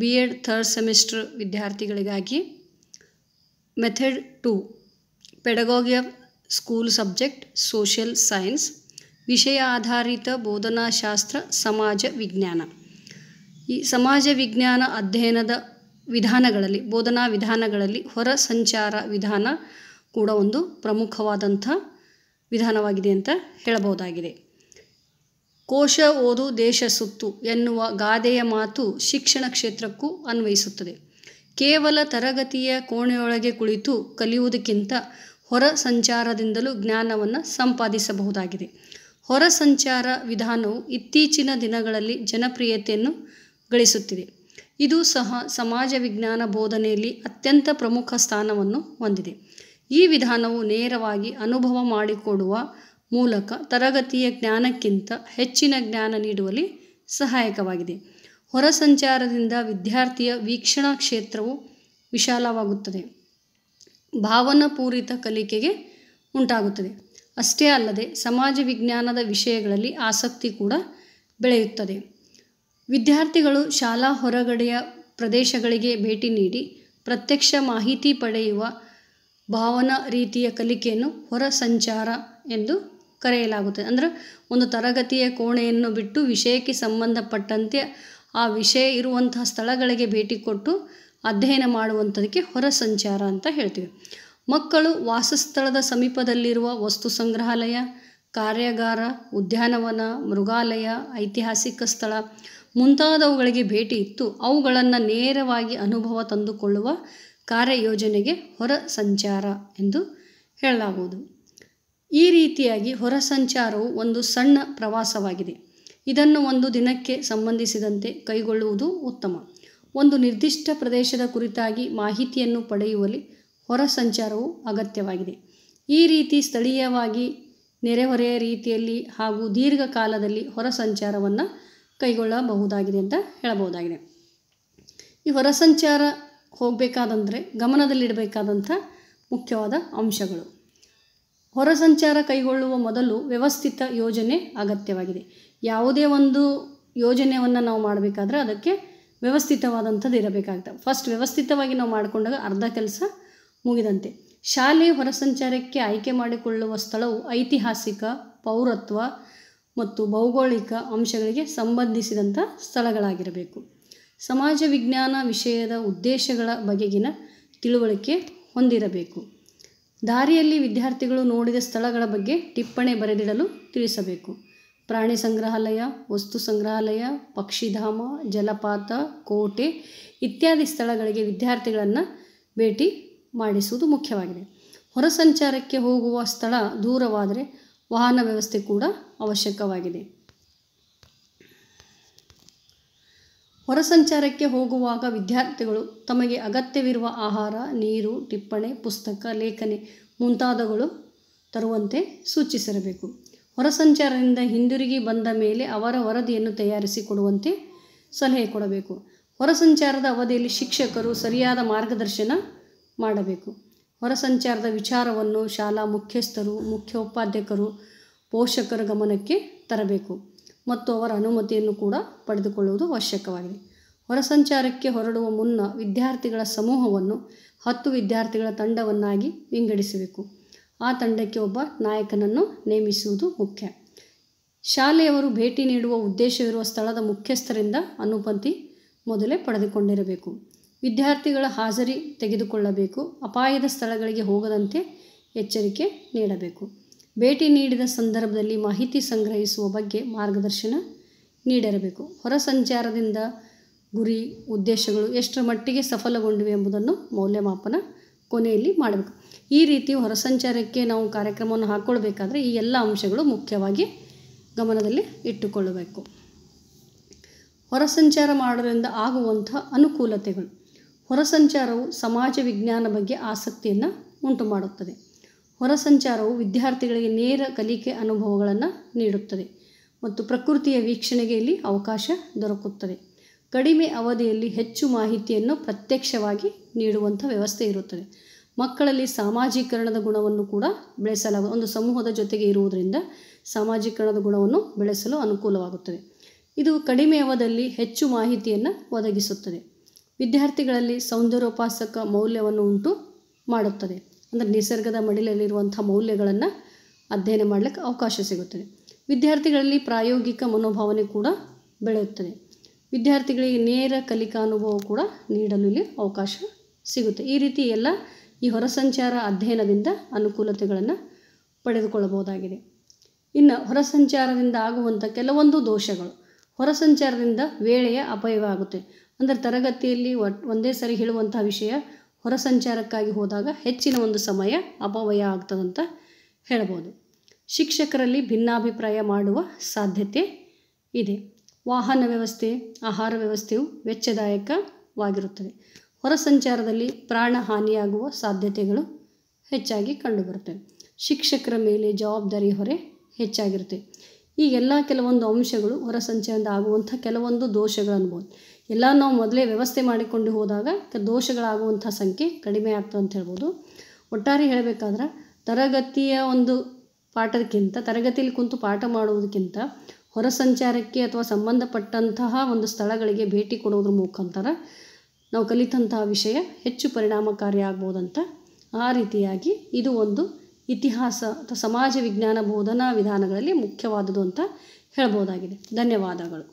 B Ed third semester ವಿದ್ಯಾರ್ಥಿಗಳಿಗಾಗಿ method to pedagogy of school subject social science ವಿಷಯ ಆಧಾರಿತ ಬೋಧನಾಶಾಸ್ತ್ರ ಸಮಾಜ ವಿಜ್ಞಾನ ಈ ಸಮಾಜ ವಿಜ್ಞಾನ ಅಧ್ಯಯನದ ವಿಧಾನಗಳಲ್ಲಿ ಬೋಧನಾ ವಿಧಾನಗಳಲ್ಲಿ ಹೊರ ಸಂಚಾರ ವಿಧಾನ ಕೂಡ ಒಂದು ಪ್ರಮುಖವಾದಂಥ ವಿಧಾನವಾಗಿದೆ ಅಂತ ಹೇಳಬಹುದಾಗಿದೆ ಕೋಶ ಓದು ದೇಶ ಸುತ್ತು ಎನ್ನುವ ಗಾದೆಯ ಮಾತು ಶಿಕ್ಷಣ ಕ್ಷೇತ್ರಕ್ಕೂ ಅನ್ವಯಿಸುತ್ತದೆ ಕೇವಲ ತರಗತಿಯ ಕೋಣೆಯೊಳಗೆ ಕುಳಿತು ಕಲಿಯುವುದಕ್ಕಿಂತ ಹೊರ ಸಂಚಾರದಿಂದಲೂ ಜ್ಞಾನವನ್ನು ಸಂಪಾದಿಸಬಹುದಾಗಿದೆ ಹೊರ ಸಂಚಾರ ವಿಧಾನವು ಇತ್ತೀಚಿನ ದಿನಗಳಲ್ಲಿ ಜನಪ್ರಿಯತೆಯನ್ನು ಗಳಿಸುತ್ತಿದೆ ಇದು ಸಹ ಸಮಾಜ ವಿಜ್ಞಾನ ಬೋಧನೆಯಲ್ಲಿ ಅತ್ಯಂತ ಪ್ರಮುಖ ಸ್ಥಾನವನ್ನು ಹೊಂದಿದೆ ಈ ವಿಧಾನವು ನೇರವಾಗಿ ಅನುಭವ ಮಾಡಿಕೊಡುವ ಮೂಲಕ ತರಗತಿಯ ಜ್ಞಾನಕ್ಕಿಂತ ಹೆಚ್ಚಿನ ಜ್ಞಾನ ನೀಡುವಲ್ಲಿ ಸಹಾಯಕವಾಗಿದೆ ಹೊರ ಸಂಚಾರದಿಂದ ವಿದ್ಯಾರ್ಥಿಯ ವೀಕ್ಷಣಾ ಕ್ಷೇತ್ರವು ವಿಶಾಲವಾಗುತ್ತದೆ ಭಾವನಾಪೂರಿತ ಕಲಿಕೆಗೆ ಉಂಟಾಗುತ್ತದೆ ಅಷ್ಟೇ ಅಲ್ಲದೆ ಸಮಾಜ ವಿಜ್ಞಾನದ ವಿಷಯಗಳಲ್ಲಿ ಆಸಕ್ತಿ ಕೂಡ ಬೆಳೆಯುತ್ತದೆ ವಿದ್ಯಾರ್ಥಿಗಳು ಶಾಲಾ ಹೊರಗಡೆಯ ಪ್ರದೇಶಗಳಿಗೆ ಭೇಟಿ ನೀಡಿ ಪ್ರತ್ಯಕ್ಷ ಮಾಹಿತಿ ಪಡೆಯುವ ಭಾವನಾ ರೀತಿಯ ಕಲಿಕೆಯನ್ನು ಹೊರ ಸಂಚಾರ ಎಂದು ಕರೆಯಲಾಗುತ್ತದೆ ಅಂದರೆ ಒಂದು ತರಗತಿಯ ಕೋಣೆಯನ್ನು ಬಿಟ್ಟು ವಿಷಯಕ್ಕೆ ಸಂಬಂಧಪಟ್ಟಂತೆ ಆ ವಿಷಯ ಇರುವಂತಹ ಸ್ಥಳಗಳಿಗೆ ಭೇಟಿ ಕೊಟ್ಟು ಅಧ್ಯಯನ ಮಾಡುವಂಥದಕ್ಕೆ ಹೊರ ಸಂಚಾರ ಅಂತ ಹೇಳ್ತೀವಿ ಮಕ್ಕಳು ವಾಸಸ್ಥಳದ ಸಮೀಪದಲ್ಲಿರುವ ವಸ್ತು ಸಂಗ್ರಹಾಲಯ ಕಾರ್ಯಾಗಾರ ಉದ್ಯಾನವನ ಮೃಗಾಲಯ ಐತಿಹಾಸಿಕ ಸ್ಥಳ ಮುಂತಾದವುಗಳಿಗೆ ಭೇಟಿ ಇತ್ತು ಅವುಗಳನ್ನು ನೇರವಾಗಿ ಅನುಭವ ತಂದುಕೊಳ್ಳುವ ಕಾರ್ಯಯೋಜನೆಗೆ ಹೊರ ಸಂಚಾರ ಎಂದು ಹೇಳಲಾಗುವುದು ಈ ರೀತಿಯಾಗಿ ಹೊರ ಸಂಚಾರವು ಒಂದು ಸಣ್ಣ ಪ್ರವಾಸವಾಗಿದೆ ಇದನ್ನು ಒಂದು ದಿನಕ್ಕೆ ಸಂಬಂಧಿಸಿದಂತೆ ಕೈಗೊಳ್ಳುವುದು ಉತ್ತಮ ಒಂದು ನಿರ್ದಿಷ್ಟ ಪ್ರದೇಶದ ಕುರಿತಾಗಿ ಮಾಹಿತಿಯನ್ನು ಪಡೆಯುವಲ್ಲಿ ಹೊರ ಸಂಚಾರವು ಅಗತ್ಯವಾಗಿದೆ ಈ ರೀತಿ ಸ್ಥಳೀಯವಾಗಿ ನೆರೆಹೊರೆಯ ರೀತಿಯಲ್ಲಿ ಹಾಗೂ ದೀರ್ಘಕಾಲದಲ್ಲಿ ಹೊರ ಸಂಚಾರವನ್ನು ಕೈಗೊಳ್ಳಬಹುದಾಗಿದೆ ಅಂತ ಹೇಳಬಹುದಾಗಿದೆ ಈ ಹೊರ ಸಂಚಾರ ಹೋಗಬೇಕಾದಂದರೆ ಗಮನದಲ್ಲಿಡಬೇಕಾದಂಥ ಮುಖ್ಯವಾದ ಅಂಶಗಳು ಹೊರ ಸಂಚಾರ ಕೈಗೊಳ್ಳುವ ಮೊದಲು ವ್ಯವಸ್ಥಿತ ಯೋಜನೆ ಅಗತ್ಯವಾಗಿದೆ ಯಾವುದೇ ಒಂದು ಯೋಜನೆಯನ್ನು ನಾವು ಮಾಡಬೇಕಾದ್ರೆ ಅದಕ್ಕೆ ವ್ಯವಸ್ಥಿತವಾದಂಥದ್ದು ಇರಬೇಕಾಗ್ತದೆ ಫಸ್ಟ್ ವ್ಯವಸ್ಥಿತವಾಗಿ ನಾವು ಮಾಡಿಕೊಂಡಾಗ ಅರ್ಧ ಕೆಲಸ ಮುಗಿದಂತೆ ಶಾಲೆ ಹೊರ ಸಂಚಾರಕ್ಕೆ ಆಯ್ಕೆ ಮಾಡಿಕೊಳ್ಳುವ ಸ್ಥಳವು ಐತಿಹಾಸಿಕ ಪೌರತ್ವ ಮತ್ತು ಭೌಗೋಳಿಕ ಅಂಶಗಳಿಗೆ ಸಂಬಂಧಿಸಿದಂಥ ಸ್ಥಳಗಳಾಗಿರಬೇಕು ಸಮಾಜ ವಿಜ್ಞಾನ ವಿಷಯದ ಉದ್ದೇಶಗಳ ಬಗೆಗಿನ ತಿಳುವಳಿಕೆ ಹೊಂದಿರಬೇಕು ದಾರಿಯಲ್ಲಿ ವಿದ್ಯಾರ್ಥಿಗಳು ನೋಡಿದ ಸ್ಥಳಗಳ ಬಗ್ಗೆ ಟಿಪ್ಪಣಿ ಬರೆದಿಡಲು ತಿಳಿಸಬೇಕು ಪ್ರಾಣಿ ಸಂಗ್ರಹಾಲಯ ವಸ್ತು ಸಂಗ್ರಹಾಲಯ ಪಕ್ಷಿಧಾಮ ಜಲಪಾತ ಕೋಟೆ ಇತ್ಯಾದಿ ಸ್ಥಳಗಳಿಗೆ ವಿದ್ಯಾರ್ಥಿಗಳನ್ನು ಭೇಟಿ ಮಾಡಿಸುವುದು ಮುಖ್ಯವಾಗಿದೆ ಹೊರ ಸಂಚಾರಕ್ಕೆ ಹೋಗುವ ಸ್ಥಳ ದೂರವಾದರೆ ವಾಹನ ವ್ಯವಸ್ಥೆ ಕೂಡ ಅವಶ್ಯಕವಾಗಿದೆ ಹೊರ ಸಂಚಾರಕ್ಕೆ ಹೋಗುವಾಗ ವಿದ್ಯಾರ್ಥಿಗಳು ತಮಗೆ ಅಗತ್ಯವಿರುವ ಆಹಾರ ನೀರು ಟಿಪ್ಪಣಿ ಪುಸ್ತಕ ಲೇಖನೆ ಮುಂತಾದವುಗಳು ತರುವಂತೆ ಸೂಚಿಸಿರಬೇಕು ಹೊರ ಸಂಚಾರದಿಂದ ಹಿಂದಿರುಗಿ ಬಂದ ಮೇಲೆ ಅವರ ವರದಿಯನ್ನು ತಯಾರಿಸಿ ಕೊಡುವಂತೆ ಸಲಹೆ ಕೊಡಬೇಕು ಹೊರ ಸಂಚಾರದ ಅವಧಿಯಲ್ಲಿ ಶಿಕ್ಷಕರು ಸರಿಯಾದ ಮಾರ್ಗದರ್ಶನ ಮಾಡಬೇಕು ಹೊರ ಸಂಚಾರದ ವಿಚಾರವನ್ನು ಶಾಲಾ ಮುಖ್ಯಸ್ಥರು ಮುಖ್ಯೋಪಾಧ್ಯಾಯರು ಪೋಷಕರ ಗಮನಕ್ಕೆ ತರಬೇಕು ಮತ್ತು ಅವರ ಅನುಮತಿಯನ್ನು ಕೂಡ ಪಡೆದುಕೊಳ್ಳುವುದು ಅವಶ್ಯಕವಾಗಿದೆ ಹೊರಸಂಚಾರಕ್ಕೆ ಹೊರಡುವ ಮುನ್ನ ವಿದ್ಯಾರ್ಥಿಗಳ ಸಮೂಹವನ್ನು ಹತ್ತು ವಿದ್ಯಾರ್ಥಿಗಳ ತಂಡವನ್ನಾಗಿ ವಿಂಗಡಿಸಬೇಕು ಆ ತಂಡಕ್ಕೆ ಒಬ್ಬ ನಾಯಕನನ್ನು ನೇಮಿಸುವುದು ಮುಖ್ಯ ಶಾಲೆಯವರು ಭೇಟಿ ನೀಡುವ ಉದ್ದೇಶವಿರುವ ಸ್ಥಳದ ಮುಖ್ಯಸ್ಥರಿಂದ ಅನುಮತಿ ಮೊದಲೇ ಪಡೆದುಕೊಂಡಿರಬೇಕು ವಿದ್ಯಾರ್ಥಿಗಳ ಹಾಜರಿ ತೆಗೆದುಕೊಳ್ಳಬೇಕು ಅಪಾಯದ ಸ್ಥಳಗಳಿಗೆ ಹೋಗದಂತೆ ಎಚ್ಚರಿಕೆ ನೀಡಬೇಕು ಭೇಟಿ ನೀಡಿದ ಸಂದರ್ಭದಲ್ಲಿ ಮಾಹಿತಿ ಸಂಗ್ರಹಿಸುವ ಬಗ್ಗೆ ಮಾರ್ಗದರ್ಶನ ನೀಡಿರಬೇಕು ಹೊರ ಸಂಚಾರದಿಂದ ಗುರಿ ಉದ್ದೇಶಗಳು ಎಷ್ಟರ ಮಟ್ಟಿಗೆ ಸಫಲಗೊಂಡಿವೆ ಎಂಬುದನ್ನು ಮೌಲ್ಯಮಾಪನ ಕೊನೆಯಲ್ಲಿ ಮಾಡಬೇಕು ಈ ರೀತಿ ಹೊರ ಸಂಚಾರಕ್ಕೆ ನಾವು ಕಾರ್ಯಕ್ರಮವನ್ನು ಹಾಕ್ಕೊಳ್ಬೇಕಾದ್ರೆ ಈ ಎಲ್ಲ ಅಂಶಗಳು ಮುಖ್ಯವಾಗಿ ಗಮನದಲ್ಲಿ ಇಟ್ಟುಕೊಳ್ಳಬೇಕು ಹೊರ ಸಂಚಾರ ಮಾಡೋದ್ರಿಂದ ಆಗುವಂಥ ಅನುಕೂಲತೆಗಳು ಹೊರ ಸಂಚಾರವು ಸಮಾಜ ವಿಜ್ಞಾನ ಬಗ್ಗೆ ಆಸಕ್ತಿಯನ್ನು ಉಂಟು ಮಾಡುತ್ತದೆ ಹೊರ ಸಂಚಾರವು ವಿದ್ಯಾರ್ಥಿಗಳಿಗೆ ನೇರ ಕಲಿಕೆ ಅನುಭವಗಳನ್ನು ನೀಡುತ್ತದೆ ಮತ್ತು ಪ್ರಕೃತಿಯ ವೀಕ್ಷಣೆಗೆ ಇಲ್ಲಿ ಅವಕಾಶ ದೊರಕುತ್ತದೆ ಕಡಿಮೆ ಅವಧಿಯಲ್ಲಿ ಹೆಚ್ಚು ಮಾಹಿತಿಯನ್ನು ಪ್ರತ್ಯಕ್ಷವಾಗಿ ನೀಡುವಂಥ ವ್ಯವಸ್ಥೆ ಇರುತ್ತದೆ ಮಕ್ಕಳಲ್ಲಿ ಸಾಮಾಜೀಕರಣದ ಗುಣವನ್ನು ಕೂಡ ಬೆಳೆಸಲಾಗ ಒಂದು ಸಮೂಹದ ಜೊತೆಗೆ ಇರುವುದರಿಂದ ಸಾಮಾಜೀಕರಣದ ಗುಣವನ್ನು ಬೆಳೆಸಲು ಅನುಕೂಲವಾಗುತ್ತದೆ ಇದು ಕಡಿಮೆ ಅವಧಿಯಲ್ಲಿ ಹೆಚ್ಚು ಮಾಹಿತಿಯನ್ನು ಒದಗಿಸುತ್ತದೆ ವಿದ್ಯಾರ್ಥಿಗಳಲ್ಲಿ ಸೌಂದರ್ಯೋಪಾಸಕ ಮೌಲ್ಯವನ್ನು ಉಂಟು ಮಾಡುತ್ತದೆ ಅಂದರೆ ನಿಸರ್ಗದ ಮಡಿಲಲ್ಲಿರುವಂಥ ಮೌಲ್ಯಗಳನ್ನು ಅಧ್ಯಯನ ಮಾಡಲಿಕ್ಕೆ ಅವಕಾಶ ಸಿಗುತ್ತದೆ ವಿದ್ಯಾರ್ಥಿಗಳಲ್ಲಿ ಪ್ರಾಯೋಗಿಕ ಮನೋಭಾವನೆ ಕೂಡ ಬೆಳೆಯುತ್ತದೆ ವಿದ್ಯಾರ್ಥಿಗಳಿಗೆ ನೇರ ಕಲಿಕಾ ಅನುಭವ ಕೂಡ ನೀಡಲು ಇಲ್ಲಿ ಅವಕಾಶ ಸಿಗುತ್ತೆ ಈ ರೀತಿ ಎಲ್ಲ ಈ ಹೊರಸಂಚಾರ ಅಧ್ಯಯನದಿಂದ ಅನುಕೂಲತೆಗಳನ್ನು ಪಡೆದುಕೊಳ್ಳಬಹುದಾಗಿದೆ ಇನ್ನು ಹೊರಸಂಚಾರದಿಂದ ಆಗುವಂಥ ಕೆಲವೊಂದು ದೋಷಗಳು ಹೊರಸಂಚಾರದಿಂದ ವೇಳೆಯ ಅಪಾಯವಾಗುತ್ತೆ ಅಂದರೆ ತರಗತಿಯಲ್ಲಿ ಒಂದೇ ಸರಿ ಹೇಳುವಂಥ ವಿಷಯ ಹೊರ ಸಂಚಾರಕ್ಕಾಗಿ ಹೋದಾಗ ಹೆಚ್ಚಿನ ಒಂದು ಸಮಯ ಅಪವ್ಯಯ ಆಗ್ತದಂತ ಹೇಳ್ಬೋದು ಶಿಕ್ಷಕರಲ್ಲಿ ಭಿನ್ನಾಭಿಪ್ರಾಯ ಮಾಡುವ ಸಾಧ್ಯತೆ ಇದೆ ವಾಹನ ವ್ಯವಸ್ಥೆ ಆಹಾರ ವ್ಯವಸ್ಥೆಯು ವೆಚ್ಚದಾಯಕವಾಗಿರುತ್ತದೆ ಹೊರ ಸಂಚಾರದಲ್ಲಿ ಪ್ರಾಣ ಹಾನಿಯಾಗುವ ಸಾಧ್ಯತೆಗಳು ಹೆಚ್ಚಾಗಿ ಕಂಡುಬರುತ್ತವೆ ಶಿಕ್ಷಕರ ಮೇಲೆ ಜವಾಬ್ದಾರಿ ಹೊರೆ ಹೆಚ್ಚಾಗಿರುತ್ತೆ ಈ ಎಲ್ಲ ಕೆಲವೊಂದು ಅಂಶಗಳು ಹೊರ ಸಂಚಾರದ ಆಗುವಂಥ ಕೆಲವೊಂದು ದೋಷಗಳು ಎಲ್ಲ ನಾವು ಮೊದಲೇ ವ್ಯವಸ್ಥೆ ಮಾಡಿಕೊಂಡು ಹೋದಾಗ ದೋಷಗಳಾಗುವಂಥ ಸಂಖ್ಯೆ ಕಡಿಮೆ ಆಗ್ತದೆ ಅಂತ ಹೇಳ್ಬೋದು ಒಟ್ಟಾರೆ ಹೇಳಬೇಕಾದ್ರೆ ತರಗತಿಯ ಒಂದು ಪಾಠಕ್ಕಿಂತ ತರಗತಿಯಲ್ಲಿ ಕುಂತು ಪಾಠ ಮಾಡುವುದಕ್ಕಿಂತ ಹೊರ ಸಂಚಾರಕ್ಕೆ ಅಥವಾ ಸಂಬಂಧಪಟ್ಟಂತಹ ಒಂದು ಸ್ಥಳಗಳಿಗೆ ಭೇಟಿ ಕೊಡೋದ್ರ ಮುಖಾಂತರ ನಾವು ಕಲಿತಂತಹ ವಿಷಯ ಹೆಚ್ಚು ಪರಿಣಾಮಕಾರಿ ಆಗ್ಬೋದಂತ ಆ ರೀತಿಯಾಗಿ ಇದು ಒಂದು ಇತಿಹಾಸ ಅಥವಾ ಸಮಾಜ ವಿಜ್ಞಾನ ಬೋಧನಾ ವಿಧಾನಗಳಲ್ಲಿ ಮುಖ್ಯವಾದುದು ಅಂತ ಹೇಳ್ಬೋದಾಗಿದೆ ಧನ್ಯವಾದಗಳು